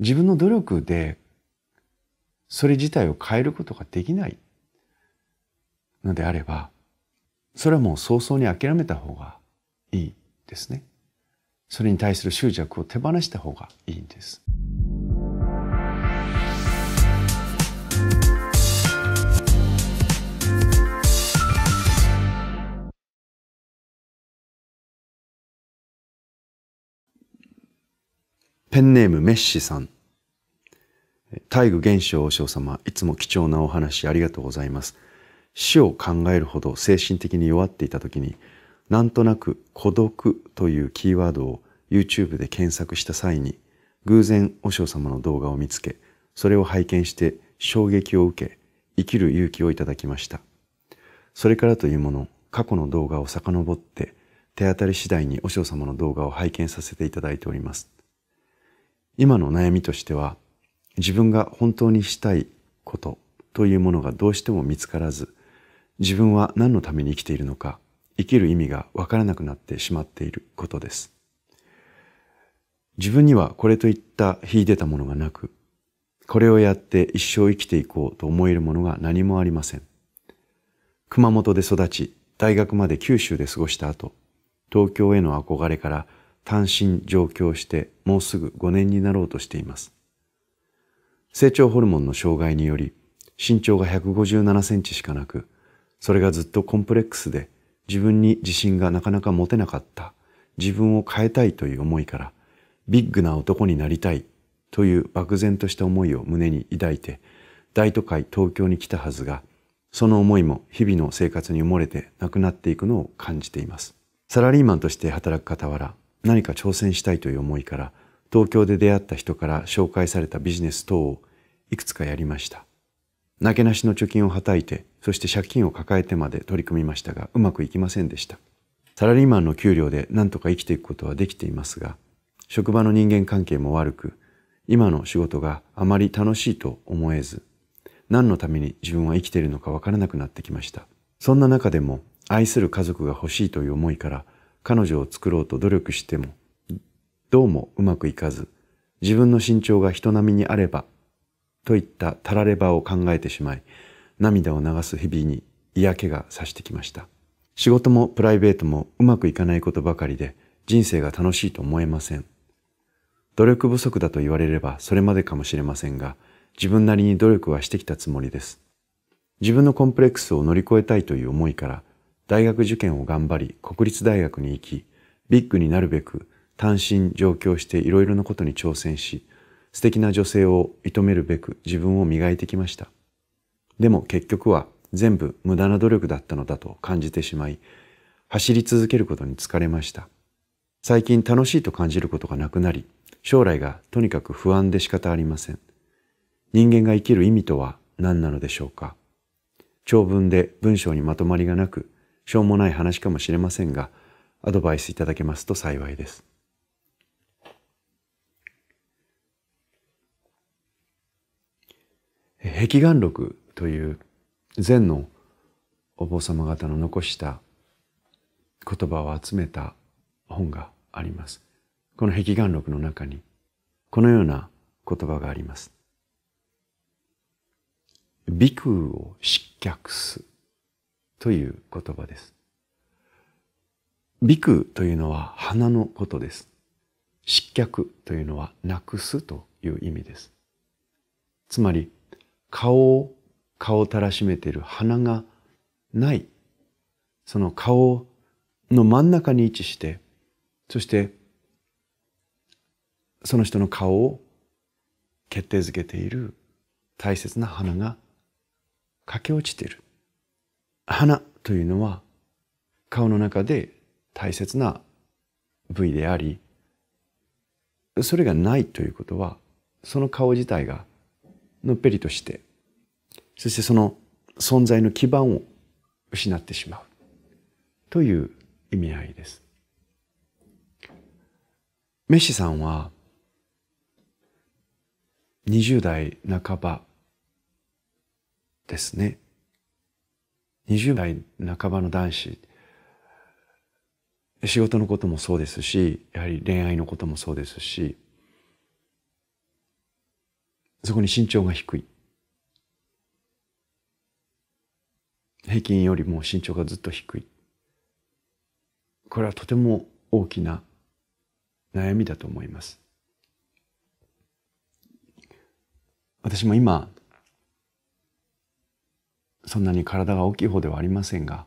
自分の努力でそれ自体を変えることができないのであれば、それはもう早々に諦めた方がいいですね。それに対する執着を手放した方がいいんです。ペンネームメッシさん。大愚現象王将様、いつも貴重なお話ありがとうございます。死を考えるほど精神的に弱っていた時に、なんとなく孤独というキーワードを YouTube で検索した際に、偶然和尚様の動画を見つけ、それを拝見して衝撃を受け、生きる勇気をいただきました。それからというもの、過去の動画を遡って、手当たり次第に和尚様の動画を拝見させていただいております。今の悩みとしては、自分が本当にしたいことというものがどうしても見つからず、自分は何のために生きているのか、生きる意味がわからなくなってしまっていることです。自分にはこれといった秀でたものがなく、これをやって一生生きていこうと思えるものが何もありません。熊本で育ち、大学まで九州で過ごした後、東京への憧れから単身上京してもうすぐ5年になろうとしています。成長ホルモンの障害により身長が157センチしかなく、それがずっとコンプレックスで自分に自信がなかなか持てなかった自分を変えたいという思いからビッグな男になりたいという漠然とした思いを胸に抱いて大都会東京に来たはずがその思いも日々の生活に埋もれてなくなっていくのを感じています。サラリーマンとして働く傍ら何か挑戦したいという思いから東京で出会った人から紹介されたビジネス等をいくつかやりましたなけなしの貯金をはたいてそして借金を抱えてまで取り組みましたがうまくいきませんでしたサラリーマンの給料で何とか生きていくことはできていますが職場の人間関係も悪く今の仕事があまり楽しいと思えず何のために自分は生きているのかわからなくなってきましたそんな中でも愛する家族が欲しいという思いから彼女を作ろうと努力しても、どうもうまくいかず、自分の身長が人並みにあれば、といったたらればを考えてしまい、涙を流す日々に嫌気がさしてきました。仕事もプライベートもうまくいかないことばかりで、人生が楽しいと思えません。努力不足だと言われればそれまでかもしれませんが、自分なりに努力はしてきたつもりです。自分のコンプレックスを乗り越えたいという思いから、大学受験を頑張り、国立大学に行き、ビッグになるべく単身上京していろいろなことに挑戦し、素敵な女性を射止めるべく自分を磨いてきました。でも結局は全部無駄な努力だったのだと感じてしまい、走り続けることに疲れました。最近楽しいと感じることがなくなり、将来がとにかく不安で仕方ありません。人間が生きる意味とは何なのでしょうか。長文で文章にまとまりがなく、しょうもない話かもしれませんが、アドバイスいただけますと幸いです。壁眼録という禅のお坊様方の残した言葉を集めた本があります。この壁眼録の中にこのような言葉があります。鼻空を失脚す。という言葉です。ビクというのは花のことです。失脚というのはなくすという意味です。つまり、顔を、顔をたらしめている花がない。その顔の真ん中に位置して、そして、その人の顔を決定づけている大切な花が駆け落ちている。花というのは顔の中で大切な部位であり、それがないということは、その顔自体がのっぺりとして、そしてその存在の基盤を失ってしまうという意味合いです。メッシさんは20代半ばですね。20代半ばの男子、仕事のこともそうですし、やはり恋愛のこともそうですし、そこに身長が低い。平均よりも身長がずっと低い。これはとても大きな悩みだと思います。私も今、そんなに体が大きい方ではありませんが、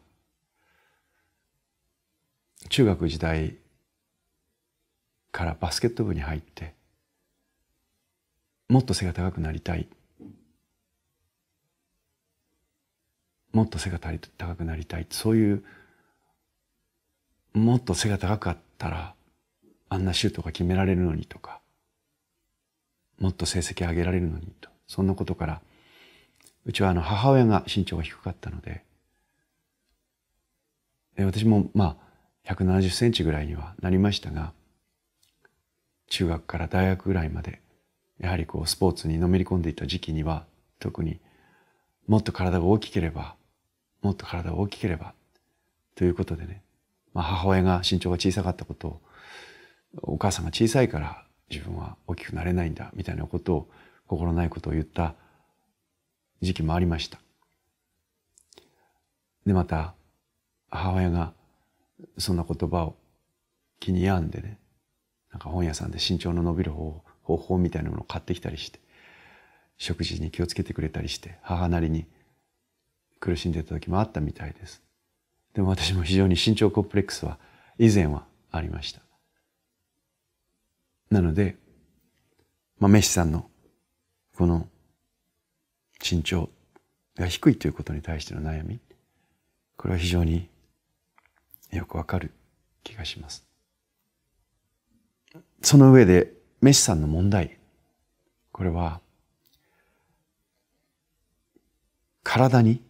中学時代からバスケット部に入って、もっと背が高くなりたい。もっと背が高くなりたい。そういう、もっと背が高かったら、あんなシュートが決められるのにとか、もっと成績上げられるのにと、そんなことから、うちはあの母親が身長が低かったので、で私もまあ170センチぐらいにはなりましたが、中学から大学ぐらいまで、やはりこうスポーツにのめり込んでいた時期には、特にもっと体が大きければ、もっと体が大きければ、ということでね、まあ、母親が身長が小さかったことを、お母さんが小さいから自分は大きくなれないんだ、みたいなことを、心ないことを言った時期もありました。で、また、母親がそんな言葉を気に病んでね、なんか本屋さんで身長の伸びる方法みたいなものを買ってきたりして、食事に気をつけてくれたりして、母なりに苦しんでた時もあったみたいです。でも私も非常に身長コンプレックスは以前はありました。なので、まあ、メッシさんのこの身長が低いということに対しての悩み、これは非常によくわかる気がします。その上で、メッシさんの問題、これは、体に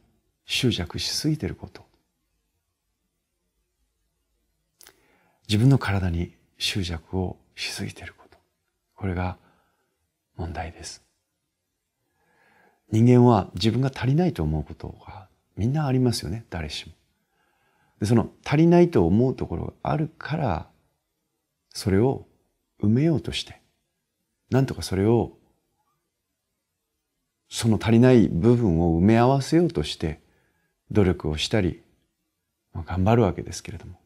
執着しすぎていること。自分の体に執着をしすぎていること。これが問題です。人間は自分が足りないと思うことがみんなありますよね、誰しも。で、その足りないと思うところがあるから、それを埋めようとして、なんとかそれを、その足りない部分を埋め合わせようとして、努力をしたり、まあ、頑張るわけですけれども。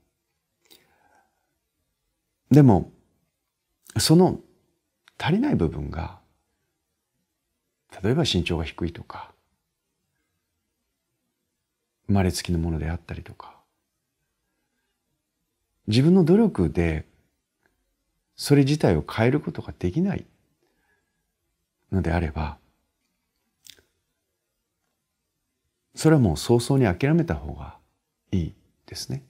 でも、その足りない部分が例えば身長が低いとか、生まれつきのものであったりとか、自分の努力でそれ自体を変えることができないのであれば、それはもう早々に諦めた方がいいですね。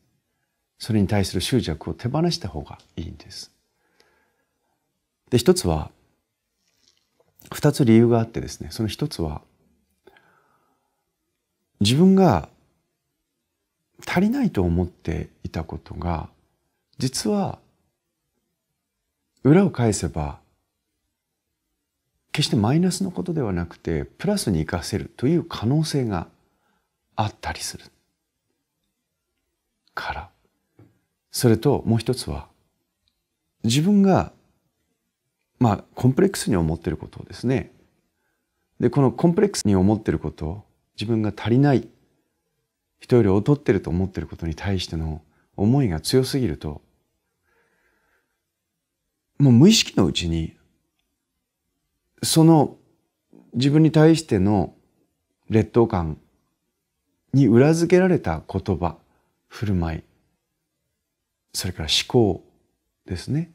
それに対する執着を手放した方がいいんです。で、一つは、二つ理由があってですねその一つは自分が足りないと思っていたことが実は裏を返せば決してマイナスのことではなくてプラスに生かせるという可能性があったりするからそれともう一つは自分がまあ、コンプレックスに思ってることですね。で、このコンプレックスに思ってること、自分が足りない、人より劣ってると思ってることに対しての思いが強すぎると、もう無意識のうちに、その自分に対しての劣等感に裏付けられた言葉、振る舞い、それから思考ですね。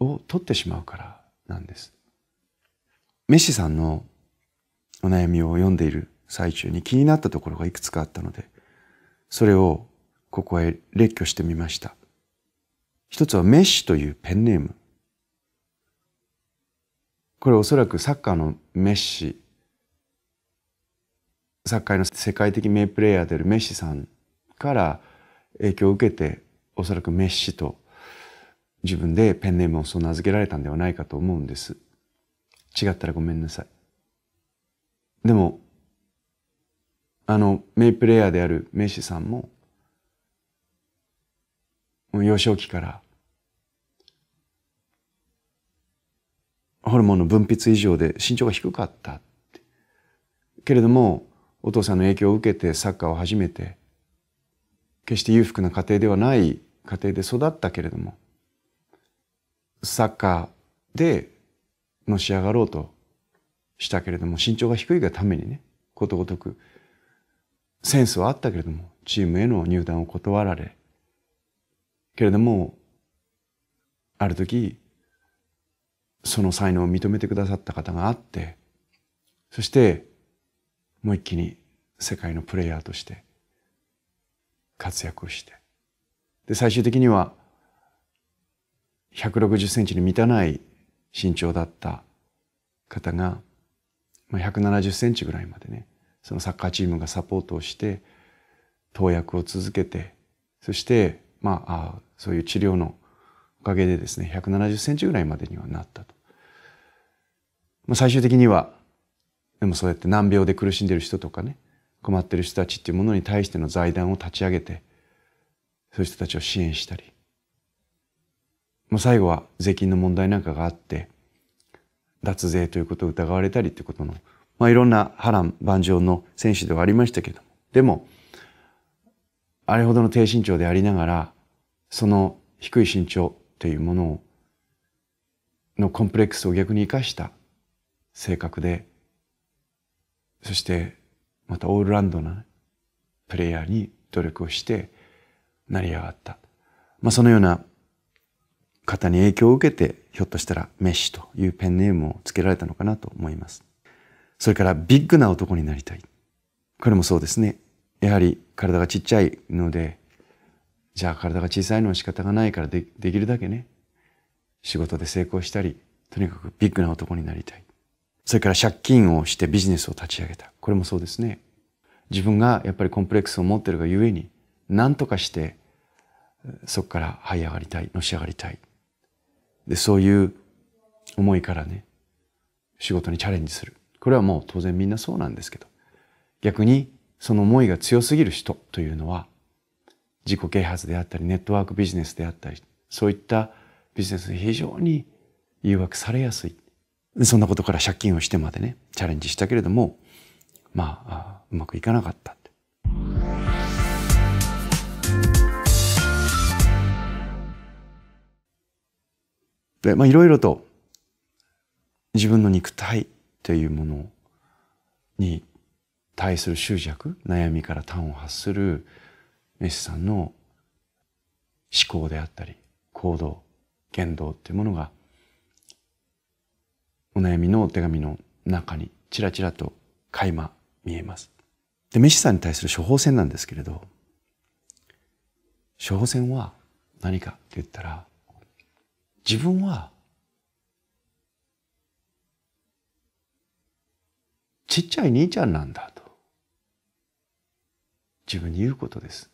を取ってしまうからなんです。メッシさんのお悩みを読んでいる最中に気になったところがいくつかあったので、それをここへ列挙してみました。一つはメッシというペンネーム。これおそらくサッカーのメッシ、サッカーの世界的名プレイヤーであるメッシさんから影響を受けて、おそらくメッシと自分でペンネームをそう名付けられたんではないかと思うんです。違ったらごめんなさい。でも、あの、名プレイヤーである名士さんも、幼少期から、ホルモンの分泌異常で身長が低かった。けれども、お父さんの影響を受けてサッカーを始めて、決して裕福な家庭ではない家庭で育ったけれども、サッカーでのし上がろうとしたけれども、身長が低いがためにね、ことごとく、センスはあったけれども、チームへの入団を断られ、けれども、ある時、その才能を認めてくださった方があって、そして、もう一気に世界のプレイヤーとして活躍をして、で、最終的には160センチに満たない身長だった方が、まあ、170センチぐらいまでね、そのサッカーチームがサポートをして、投薬を続けて、そして、まあ、あそういう治療のおかげでですね、170センチぐらいまでにはなったと。まあ、最終的には、でもそうやって難病で苦しんでる人とかね、困ってる人たちっていうものに対しての財団を立ち上げて、そういう人たちを支援したり、もう最後は税金の問題なんかがあって脱税ということを疑われたりということの、まあ、いろんな波乱万丈の選手ではありましたけどでもあれほどの低身長でありながらその低い身長というものをのコンプレックスを逆に生かした性格でそしてまたオールランドなプレイヤーに努力をして成り上がった、まあ、そのような方に影響を受けて、ひょっとしたらメッシというペンネームを付けられたのかなと思います。それからビッグな男になりたい。これもそうですね。やはり体がちっちゃいので、じゃあ体が小さいのは仕方がないからでできるだけね、仕事で成功したり、とにかくビッグな男になりたい。それから借金をしてビジネスを立ち上げた。これもそうですね。自分がやっぱりコンプレックスを持ってるがゆえに、何とかして、そこから這い上がりたい、のし上がりたい。で、そういう思いからね、仕事にチャレンジする。これはもう当然みんなそうなんですけど、逆にその思いが強すぎる人というのは、自己啓発であったり、ネットワークビジネスであったり、そういったビジネスに非常に誘惑されやすい。そんなことから借金をしてまでね、チャレンジしたけれども、まあ、うまくいかなかった。で、まあいろいろと自分の肉体というものに対する執着、悩みから端を発するメスさんの思考であったり、行動、言動っていうものが、お悩みのお手紙の中にちらちらと垣間見えます。で、メシさんに対する処方箋なんですけれど、処方箋は何かって言ったら、自分は、ちっちゃい兄ちゃんなんだと、自分に言うことです。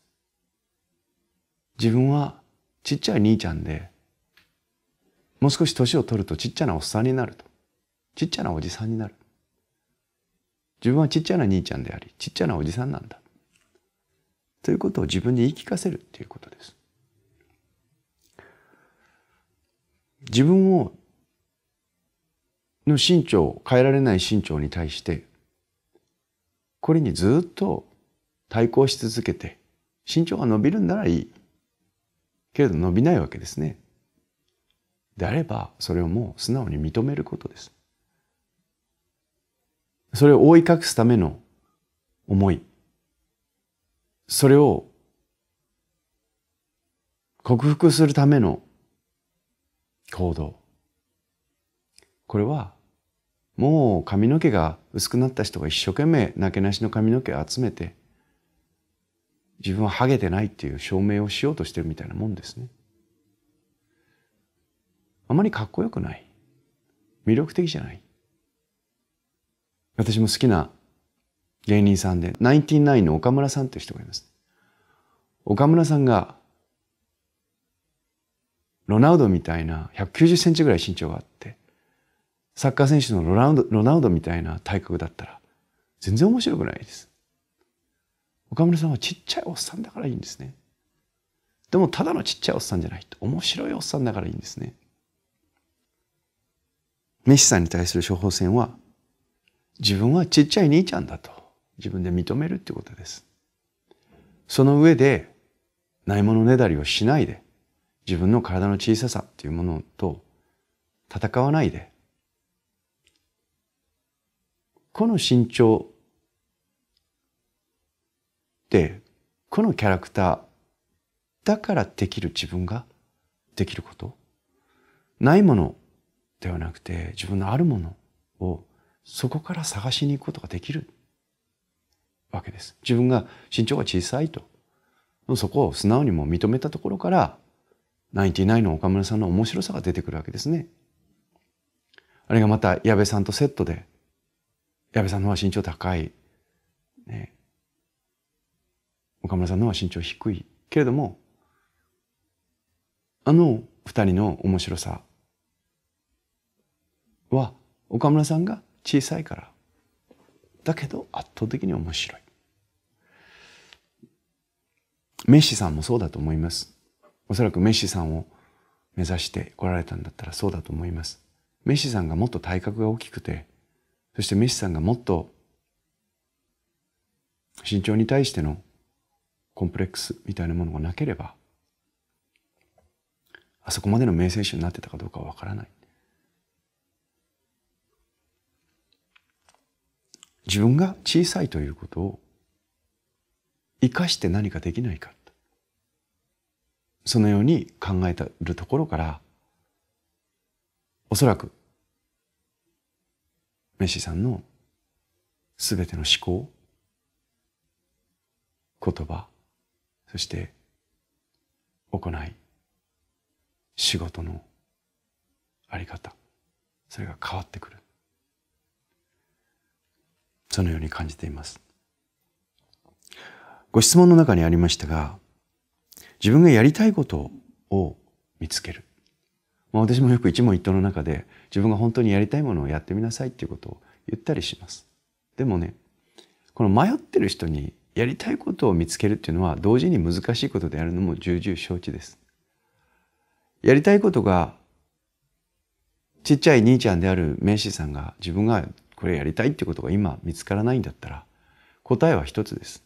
自分はちっちゃい兄ちゃんで、もう少し年を取るとちっちゃなおっさんになると。ちっちゃなおじさんになる。自分はちっちゃな兄ちゃんであり、ちっちゃなおじさんなんだ。ということを自分に言い聞かせるということです。自分をの身長変えられない身長に対してこれにずっと対抗し続けて身長が伸びるんならいいけれど伸びないわけですね。であればそれをもう素直に認めることです。それを覆い隠すための思いそれを克服するための行動。これは、もう髪の毛が薄くなった人が一生懸命なけなしの髪の毛を集めて、自分はハゲてないっていう証明をしようとしてるみたいなもんですね。あまりかっこよくない。魅力的じゃない。私も好きな芸人さんで、ナインティナインの岡村さんっていう人がいます。岡村さんがロナウドみたいな190センチぐらい身長があって、サッカー選手のロナウドロナウドみたいな体格だったら、全然面白くないです。岡村さんはちっちゃいおっさんだからいいんですね。でもただのちっちゃいおっさんじゃない。面白いおっさんだからいいんですね。メッシさんに対する処方箋は、自分はちっちゃい兄ちゃんだと自分で認めるってことです。その上で、ないものねだりをしないで、自分の体の小ささっていうものと戦わないで、この身長で、このキャラクターだからできる自分ができること、ないものではなくて自分のあるものをそこから探しに行くことができるわけです。自分が身長が小さいと、そこを素直にも認めたところからナインティナインの岡村さんの面白さが出てくるわけですね。あれがまた矢部さんとセットで、矢部さんの方は身長高い、ね、岡村さんの方は身長低いけれども、あの二人の面白さは岡村さんが小さいから、だけど圧倒的に面白い。メッシさんもそうだと思います。おそらくメッシさんを目指して来られたんだったらそうだと思います。メッシさんがもっと体格が大きくて、そしてメッシさんがもっと身長に対してのコンプレックスみたいなものがなければ、あそこまでの名選手になってたかどうかはわからない。自分が小さいということを生かして何かできないか。そのように考えているところからおそらくメッシさんのすべての思考言葉そして行い仕事のあり方それが変わってくるそのように感じていますご質問の中にありましたが自分がやりたいことを見つける。まあ、私もよく一問一答の中で自分が本当にやりたいものをやってみなさいっていうことを言ったりします。でもね、この迷ってる人にやりたいことを見つけるっていうのは同時に難しいことであるのも重々承知です。やりたいことがちっちゃい兄ちゃんである名士さんが自分がこれやりたいってことが今見つからないんだったら答えは一つです。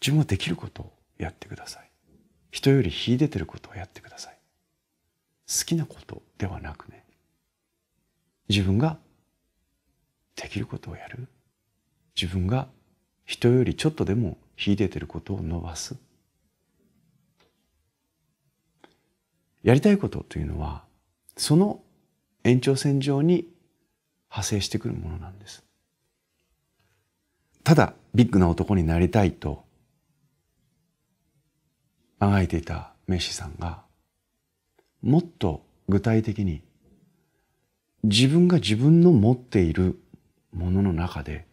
自分ができることをやってください。人より秀でてることをやってください。好きなことではなくね。自分ができることをやる。自分が人よりちょっとでも秀でてることを伸ばす。やりたいことというのは、その延長線上に派生してくるものなんです。ただ、ビッグな男になりたいとあがいていたメッシさんが、もっと具体的に、自分が自分の持っているものの中で、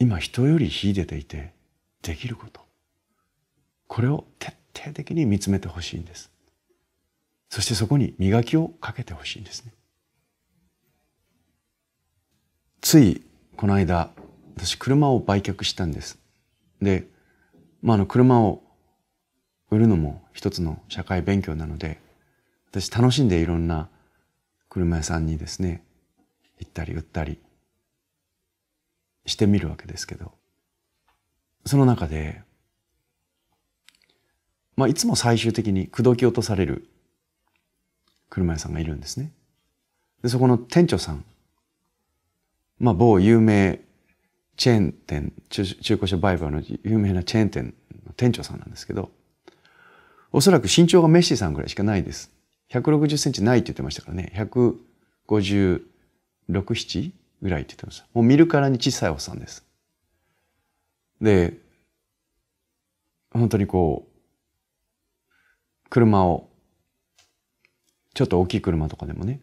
今人より秀でていてできること。これを徹底的に見つめてほしいんです。そしてそこに磨きをかけてほしいんですね。ついこの間、私車を売却したんです。で、まあ、あの、車を売るのも一つの社会勉強なので、私楽しんでいろんな車屋さんにですね、行ったり売ったりしてみるわけですけど、その中で、まあ、いつも最終的に口説き落とされる車屋さんがいるんですね。で、そこの店長さん、まあ、某有名チェーン店、中古車売買の有名なチェーン店の店長さんなんですけど、おそらく身長がメッシさんぐらいしかないです。160センチないって言ってましたからね。156、7ぐらいって言ってました。もう見るからに小さいおっさんです。で、本当にこう、車を、ちょっと大きい車とかでもね、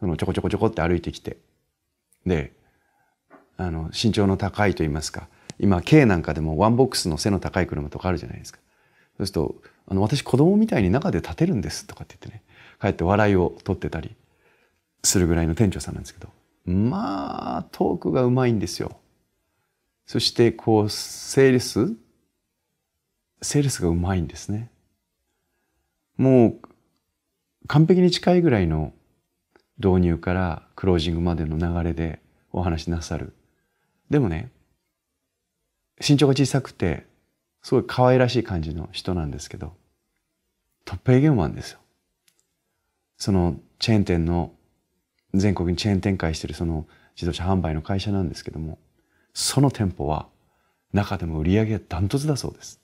そのちょこちょこちょこって歩いてきて、で、あの身長の高いと言いますか今 K なんかでもワンボックスの背の高い車とかあるじゃないですかそうするとあの私子供みたいに中で立てるんですとかって言ってねかえって笑いを取ってたりするぐらいの店長さんなんですけどまあトークがうまいんですよそしてこうセールスセールスがうまいんですねもう完璧に近いぐらいの導入からクロージングまでの流れでお話しなさるでもね、身長が小さくて、すごい可愛らしい感じの人なんですけど、トップ営業マンですよ。そのチェーン店の、全国にチェーン展開してるその自動車販売の会社なんですけども、その店舗は中でも売り上げがダントツだそうです。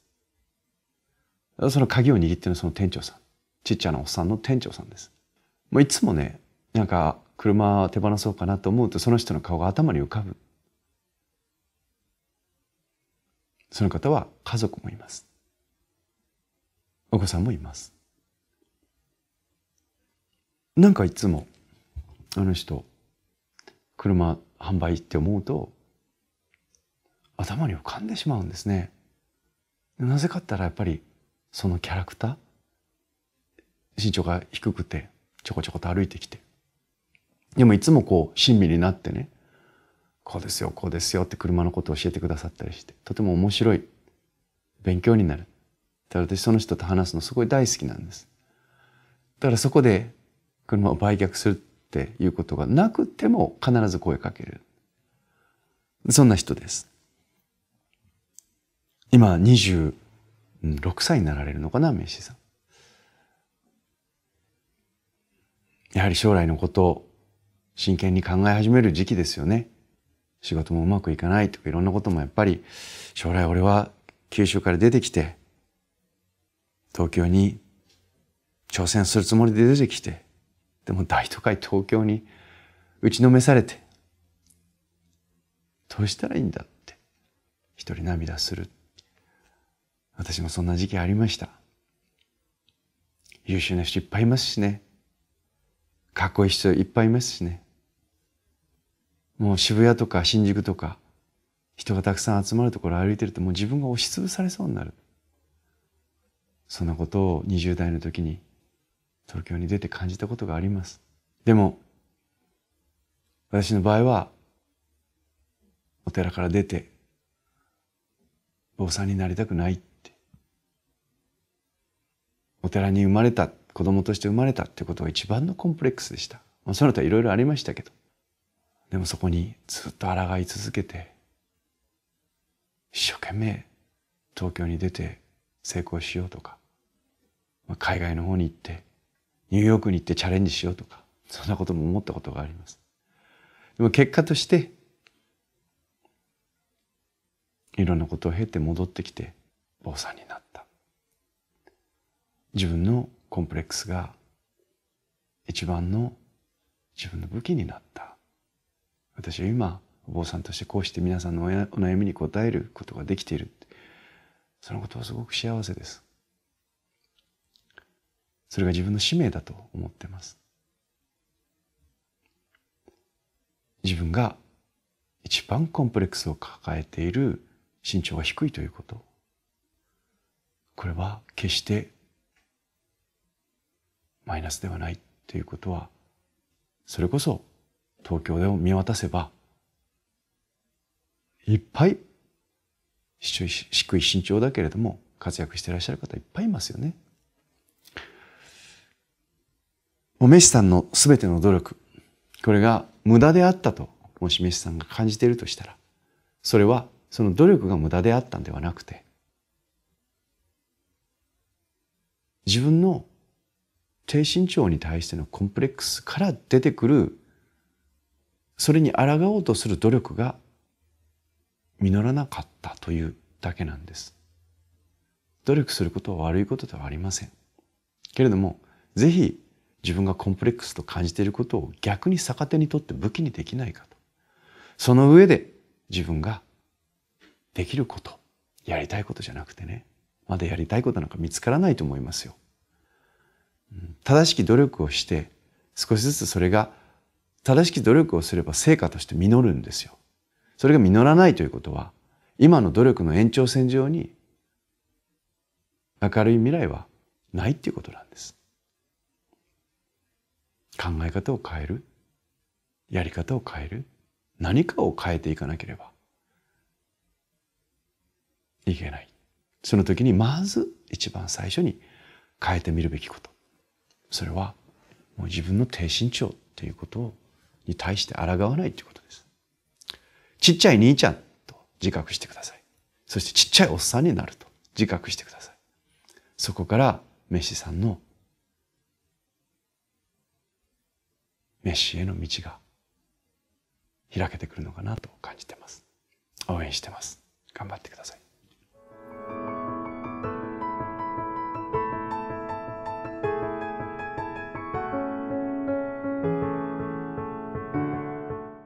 その鍵を握ってるその店長さん。ちっちゃなおっさんの店長さんです。もういつもね、なんか車手放そうかなと思うとその人の顔が頭に浮かぶ。その方は家族もいます。お子さんもいます。なんかいつも、あの人、車販売って思うと、頭に浮かんでしまうんですね。なぜかったらやっぱり、そのキャラクター、身長が低くて、ちょこちょこと歩いてきて。でもいつもこう、親身になってね、こうですよこうですよって車のことを教えてくださったりしてとても面白い勉強になるだから私その人と話すのすごい大好きなんですだからそこで車を売却するっていうことがなくても必ず声かけるそんな人です今26歳になられるのかな名刺さんやはり将来のことを真剣に考え始める時期ですよね。仕事もうまくいかないとかいろんなこともやっぱり将来俺は九州から出てきて東京に挑戦するつもりで出てきてでも大都会東京に打ちのめされてどうしたらいいんだって一人涙する私もそんな時期ありました優秀な人いっぱいいますしねかっこいい人いっぱいいますしねもう渋谷とか新宿とか人がたくさん集まるところを歩いてるともう自分が押しつぶされそうになるそんなことを20代の時に東京に出て感じたことがありますでも私の場合はお寺から出て坊さんになりたくないってお寺に生まれた子供として生まれたってことが一番のコンプレックスでした、まあ、その他いろいろありましたけどでもそこにずっと抗い続けて、一生懸命東京に出て成功しようとか、まあ、海外の方に行って、ニューヨークに行ってチャレンジしようとか、そんなことも思ったことがあります。でも結果として、いろんなことを経て戻ってきて、坊さんになった。自分のコンプレックスが一番の自分の武器になった。私は今、お坊さんとしてこうして皆さんのお悩みに応えることができている。そのことはすごく幸せです。それが自分の使命だと思ってます。自分が一番コンプレックスを抱えている身長が低いということ。これは決してマイナスではないということは、それこそ東京でも見渡せば、いっぱい、低い身長だけれども、活躍していらっしゃる方いっぱいいますよね。もうメシさんのすべての努力、これが無駄であったと、もしメシさんが感じているとしたら、それはその努力が無駄であったんではなくて、自分の低身長に対してのコンプレックスから出てくるそれに抗おうとする努力が実らなかったというだけなんです。努力することは悪いことではありません。けれども、ぜひ自分がコンプレックスと感じていることを逆に逆手にとって武器にできないかと。その上で自分ができること、やりたいことじゃなくてね、まだやりたいことなんか見つからないと思いますよ。正しき努力をして、少しずつそれが正しき努力をすれば成果として実るんですよ。それが実らないということは、今の努力の延長線上に明るい未来はないっていうことなんです。考え方を変える。やり方を変える。何かを変えていかなければいけない。その時にまず一番最初に変えてみるべきこと。それはもう自分の低身長っていうことをに対して抗わないということです。ちっちゃい兄ちゃんと自覚してください。そしてちっちゃいおっさんになると自覚してください。そこからメシさんのメシへの道が開けてくるのかなと感じてます。応援してます。頑張ってください。